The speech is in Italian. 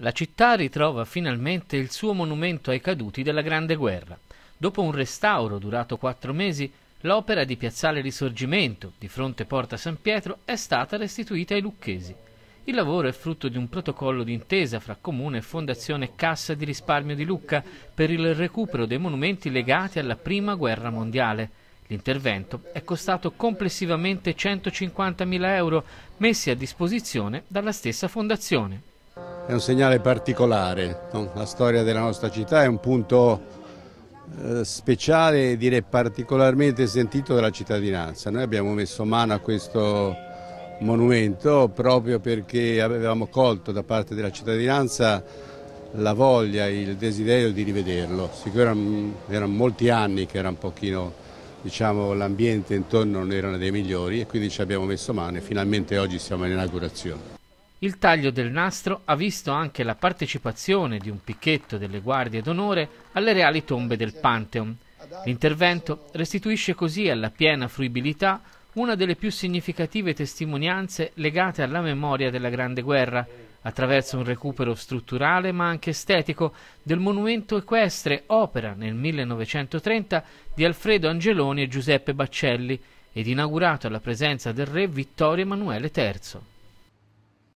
La città ritrova finalmente il suo monumento ai caduti della Grande Guerra. Dopo un restauro durato quattro mesi, l'opera di Piazzale Risorgimento, di fronte Porta San Pietro, è stata restituita ai lucchesi. Il lavoro è frutto di un protocollo d'intesa fra Comune e Fondazione Cassa di Risparmio di Lucca per il recupero dei monumenti legati alla Prima Guerra Mondiale. L'intervento è costato complessivamente 150.000 euro messi a disposizione dalla stessa fondazione è un segnale particolare. No? La storia della nostra città è un punto eh, speciale e direi particolarmente sentito dalla cittadinanza. Noi abbiamo messo mano a questo monumento proprio perché avevamo colto da parte della cittadinanza la voglia, il desiderio di rivederlo. Sicuramente erano molti anni che era un pochino diciamo, l'ambiente intorno non era dei migliori e quindi ci abbiamo messo mano e finalmente oggi siamo in inaugurazione. Il taglio del nastro ha visto anche la partecipazione di un picchetto delle guardie d'onore alle reali tombe del Pantheon. L'intervento restituisce così alla piena fruibilità una delle più significative testimonianze legate alla memoria della Grande Guerra, attraverso un recupero strutturale ma anche estetico del monumento equestre opera nel 1930 di Alfredo Angeloni e Giuseppe Baccelli ed inaugurato alla presenza del re Vittorio Emanuele III.